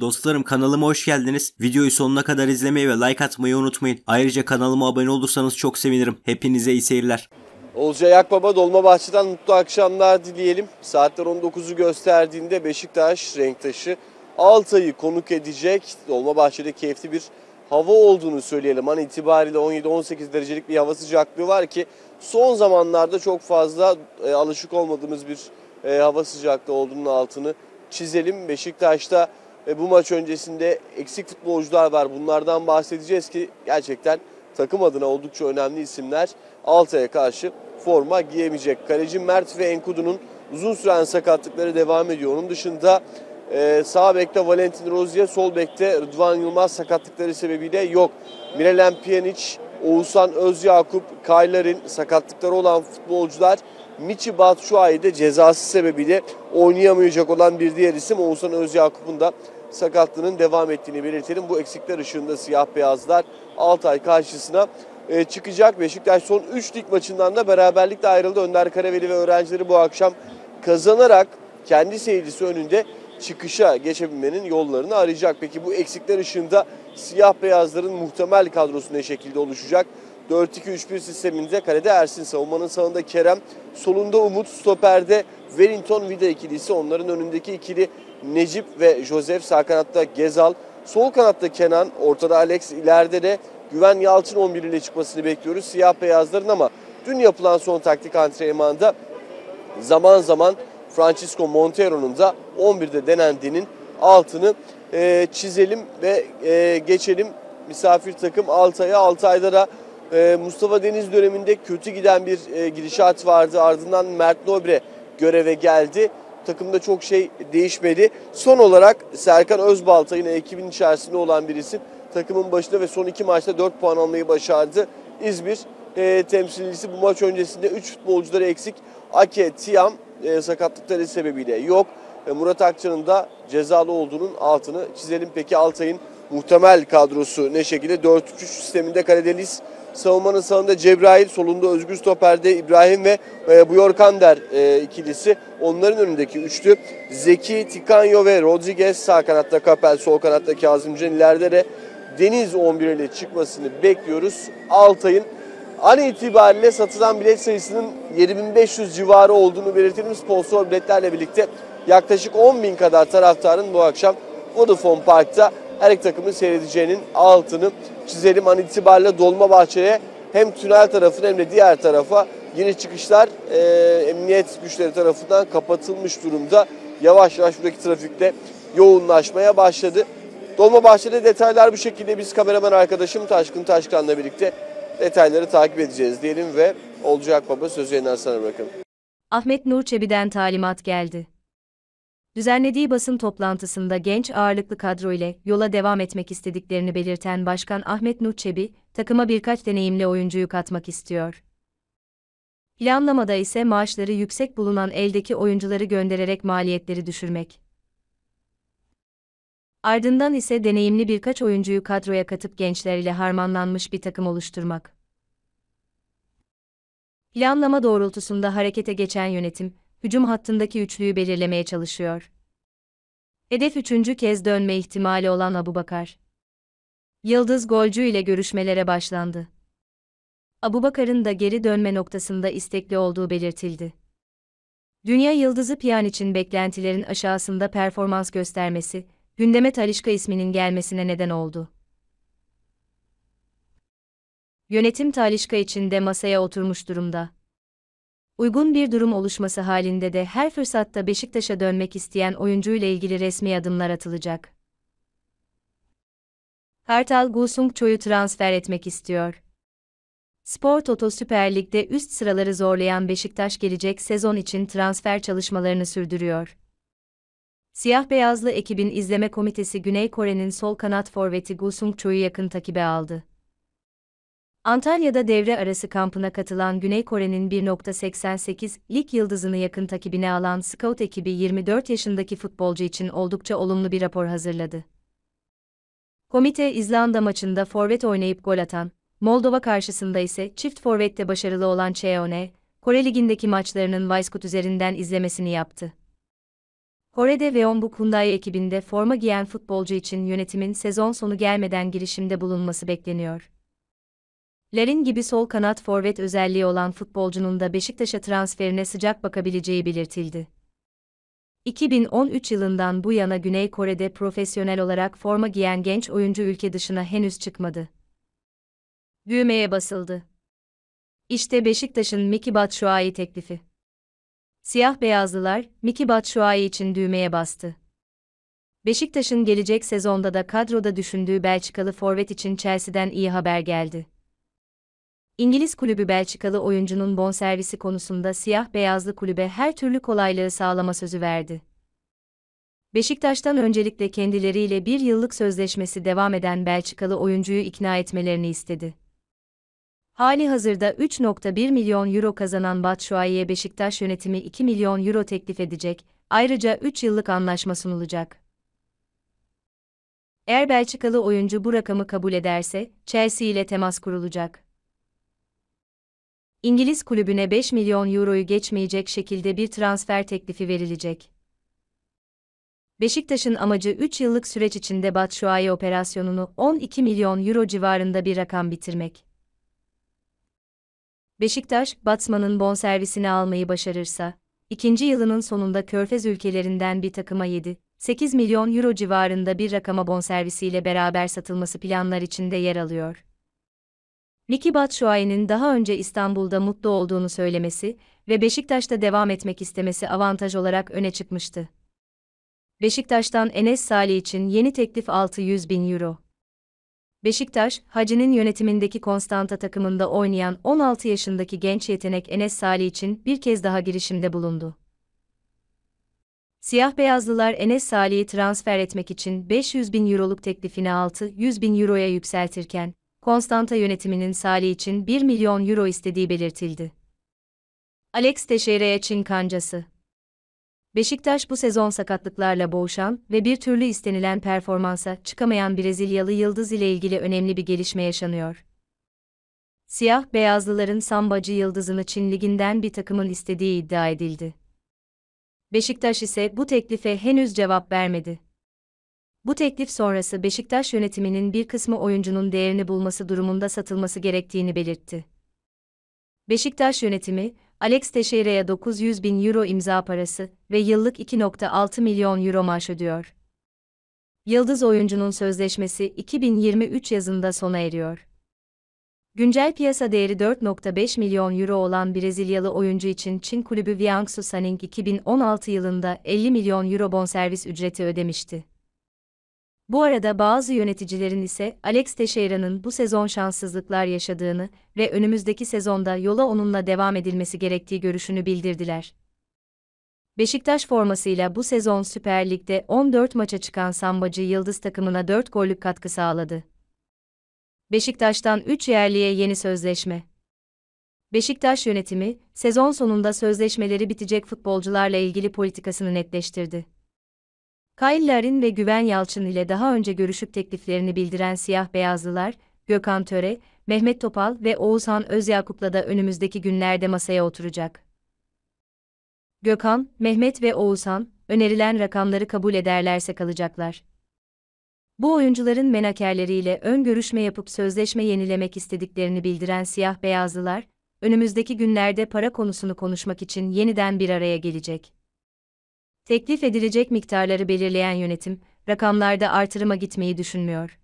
Dostlarım kanalıma hoş geldiniz. Videoyu sonuna kadar izlemeyi ve like atmayı unutmayın. Ayrıca kanalıma abone olursanız çok sevinirim. Hepinize iyi seyirler. Olcay Akbaba Dolmabahçe'den mutlu akşamlar dileyelim. Saatler 19'u gösterdiğinde Beşiktaş Renktaş'ı Altay'ı konuk edecek. Dolmabahçe'de keyifli bir hava olduğunu söyleyelim. An itibariyle 17-18 derecelik bir hava sıcaklığı var ki son zamanlarda çok fazla e, alışık olmadığımız bir e, hava sıcaklığı olduğunun altını çizelim. Beşiktaş'ta e, bu maç öncesinde eksik futbolcular var. Bunlardan bahsedeceğiz ki gerçekten takım adına oldukça önemli isimler Altay'a karşı forma giyemeyecek. Kaleci Mert ve Enkudu'nun uzun süren sakatlıkları devam ediyor. Onun dışında e, sağ bekte Valentin Rozier, sol bekte Rıdvan Yılmaz sakatlıkları sebebiyle yok. Mirelem Pjanic, Oğuzhan Özyakup, Kaylar'ın sakatlıkları olan futbolcular Michi Batshuayi de cezası sebebiyle oynayamayacak olan bir diğer isim Oğuzhan Özyakup'un da sakatlığının devam ettiğini belirtelim. Bu eksikler ışığında siyah beyazlar Altay karşısına e, çıkacak. Beşiktaş son 3 lig maçından da beraberlikle ayrıldı. Önder Karaveli ve öğrencileri bu akşam kazanarak kendi seyircisi önünde çıkışa geçebilmenin yollarını arayacak. Peki bu eksikler ışığında siyah beyazların muhtemel kadrosu ne şekilde oluşacak? 4-2-3-1 sisteminde kalede Ersin, savunmanın sağında Kerem, solunda Umut, stoperde Wellington Vida ikilisi, onların önündeki ikili Necip ve Josef, sağ kanatta Gezal, sol kanatta Kenan, ortada Alex, ileride de Güven Yalçın 11 ile çıkmasını bekliyoruz siyah beyazların ama dün yapılan son taktik antrenmanda zaman zaman Francisco Montero'nun da 11'de denendiğinin altını e, çizelim ve e, geçelim misafir takım Altay'a. Altay'da da ee, Mustafa Deniz döneminde kötü giden bir e, gidişat vardı. Ardından Mert Nobre göreve geldi. Takımda çok şey değişmedi. Son olarak Serkan Özbalta yine ekibin içerisinde olan bir isim. Takımın başında ve son iki maçta 4 puan almayı başardı. İzmir e, temsilcisi bu maç öncesinde 3 futbolcuları eksik. Ake, Tiam e, sakatlıkları sebebiyle yok. E, Murat Akça'nın da cezalı olduğunun altını çizelim. Peki Altay'ın muhtemel kadrosu ne şekilde? 4-3 sisteminde Karadeniz savunmanın sağında Cebrail, solunda Özgür Stoper'de İbrahim ve e, Buyorkander e, ikilisi. Onların önündeki üçlü Zeki, Tikanyo ve Rodriguez sağ kanatta Kapel, sol kanatta Kazımcan ileride de Deniz 11 ile çıkmasını bekliyoruz. Altay'ın an itibariyle satılan bilet sayısının 7500 civarı olduğunu belirtelim. Sponsor biletlerle birlikte yaklaşık 10 bin kadar taraftarın bu akşam Vodafone Park'ta her iki takımın seyredeceğinin altını çizelim. An itibariyle Dolmabahçe'ye hem tünel tarafı hem de diğer tarafa giriş çıkışlar e, emniyet güçleri tarafından kapatılmış durumda. Yavaş yavaş buradaki trafikte yoğunlaşmaya başladı. Dolmabahçe'de detaylar bu şekilde biz kameraman arkadaşım Taşkın Taşkan'la birlikte detayları takip edeceğiz diyelim ve olacak Akbaba sözü yeniden sana bırakın. Ahmet Nur Çebi'den talimat geldi. Düzenlediği basın toplantısında genç ağırlıklı kadro ile yola devam etmek istediklerini belirten Başkan Ahmet Nuh Çebi, takıma birkaç deneyimli oyuncuyu katmak istiyor. Planlamada ise maaşları yüksek bulunan eldeki oyuncuları göndererek maliyetleri düşürmek. Ardından ise deneyimli birkaç oyuncuyu kadroya katıp gençler ile harmanlanmış bir takım oluşturmak. Planlama doğrultusunda harekete geçen yönetim, hücum hattındaki üçlüyü belirlemeye çalışıyor. Hedef üçüncü kez dönme ihtimali olan Abu Bakar. Yıldız golcü ile görüşmelere başlandı. Bakar'ın da geri dönme noktasında istekli olduğu belirtildi. Dünya yıldızı Piyan için beklentilerin aşağısında performans göstermesi, gündeme Talişka isminin gelmesine neden oldu. Yönetim Talişka için de masaya oturmuş durumda uygun bir durum oluşması halinde de her fırsatta Beşiktaş'a dönmek isteyen oyuncuyla ilgili resmi adımlar atılacak. Hertal Gusung-Choy'u transfer etmek istiyor. Spor Toto Süper Lig'de üst sıraları zorlayan Beşiktaş gelecek sezon için transfer çalışmalarını sürdürüyor. Siyah beyazlı ekibin izleme komitesi Güney Kore'nin sol kanat forveti Gusung Cho'yu yakın takibe aldı. Antalya'da devre arası kampına katılan Güney Kore'nin 1.88 1.88'lik yıldızını yakın takibine alan scout ekibi 24 yaşındaki futbolcu için oldukça olumlu bir rapor hazırladı. Komite İzlanda maçında forvet oynayıp gol atan, Moldova karşısında ise çift forvette başarılı olan Cheone, Kore Ligi'ndeki maçlarının Vice üzerinden izlemesini yaptı. Kore'de Veonbuk Hyundai ekibinde forma giyen futbolcu için yönetimin sezon sonu gelmeden girişimde bulunması bekleniyor. Lerin gibi sol kanat forvet özelliği olan futbolcunun da Beşiktaş'a transferine sıcak bakabileceği belirtildi. 2013 yılından bu yana Güney Kore'de profesyonel olarak forma giyen genç oyuncu ülke dışına henüz çıkmadı. Düğmeye basıldı. İşte Beşiktaş'ın Miki Batshuayi teklifi. Siyah beyazlılar Miki Batshuayi için düğmeye bastı. Beşiktaş'ın gelecek sezonda da kadroda düşündüğü Belçikalı forvet için Chelsea'den iyi haber geldi. İngiliz kulübü Belçikalı oyuncunun bonservisi konusunda siyah beyazlı kulübe her türlü kolaylığı sağlama sözü verdi. Beşiktaş'tan öncelikle kendileriyle bir yıllık sözleşmesi devam eden Belçikalı oyuncuyu ikna etmelerini istedi. Hali hazırda 3.1 milyon euro kazanan Batshuayi'ye Beşiktaş yönetimi 2 milyon euro teklif edecek, ayrıca 3 yıllık anlaşma sunulacak. Eğer Belçikalı oyuncu bu rakamı kabul ederse, Chelsea ile temas kurulacak. İngiliz kulübüne 5 milyon euroyu geçmeyecek şekilde bir transfer teklifi verilecek. Beşiktaş'ın amacı 3 yıllık süreç içinde Batshuayi operasyonunu 12 milyon euro civarında bir rakam bitirmek. Beşiktaş, Batsman'ın bonservisini almayı başarırsa, ikinci yılının sonunda Körfez ülkelerinden bir takıma 7, 8 milyon euro civarında bir rakama bonservisiyle beraber satılması planlar içinde yer alıyor. Ricky Batshuayi'nin daha önce İstanbul'da mutlu olduğunu söylemesi ve Beşiktaş'ta devam etmek istemesi avantaj olarak öne çıkmıştı. Beşiktaş'tan Enes Sali için yeni teklif 600 bin euro. Beşiktaş, Hacı'nın yönetimindeki Konstanta takımında oynayan 16 yaşındaki genç yetenek Enes Sali için bir kez daha girişimde bulundu. Siyah beyazlılar Enes Salih'i transfer etmek için 500 bin euroluk teklifini 600 bin euroya yükseltirken, Konstanta yönetiminin Salih için 1 milyon euro istediği belirtildi. Alex Teixeira'ya Çin kancası. Beşiktaş bu sezon sakatlıklarla boğuşan ve bir türlü istenilen performansa çıkamayan Brezilyalı Yıldız ile ilgili önemli bir gelişme yaşanıyor. Siyah beyazlıların sambacı yıldızını Çin liginden bir takımın istediği iddia edildi. Beşiktaş ise bu teklife henüz cevap vermedi. Bu teklif sonrası Beşiktaş yönetiminin bir kısmı oyuncunun değerini bulması durumunda satılması gerektiğini belirtti. Beşiktaş yönetimi, Alex Teixeira'ya 900 bin euro imza parası ve yıllık 2.6 milyon euro maaş ödüyor. Yıldız oyuncunun sözleşmesi 2023 yazında sona eriyor. Güncel piyasa değeri 4.5 milyon euro olan Brezilyalı oyuncu için Çin kulübü Jiangsu Suning 2016 yılında 50 milyon euro bonservis ücreti ödemişti. Bu arada bazı yöneticilerin ise Alex Teixeira'nın bu sezon şanssızlıklar yaşadığını ve önümüzdeki sezonda yola onunla devam edilmesi gerektiği görüşünü bildirdiler. Beşiktaş formasıyla bu sezon Süper Lig'de 14 maça çıkan Sambacı Yıldız takımına 4 gollük katkı sağladı. Beşiktaş'tan 3 yerliye yeni sözleşme. Beşiktaş yönetimi, sezon sonunda sözleşmeleri bitecek futbolcularla ilgili politikasını netleştirdi. Kyle Larin ve Güven Yalçın ile daha önce görüşüp tekliflerini bildiren siyah beyazlılar, Gökhan Töre, Mehmet Topal ve Oğuzhan Özyakup'la da önümüzdeki günlerde masaya oturacak. Gökhan, Mehmet ve Oğuzhan, önerilen rakamları kabul ederlerse kalacaklar. Bu oyuncuların menakerleriyle ön görüşme yapıp sözleşme yenilemek istediklerini bildiren siyah beyazlılar, önümüzdeki günlerde para konusunu konuşmak için yeniden bir araya gelecek. Teklif edilecek miktarları belirleyen yönetim, rakamlarda artırıma gitmeyi düşünmüyor.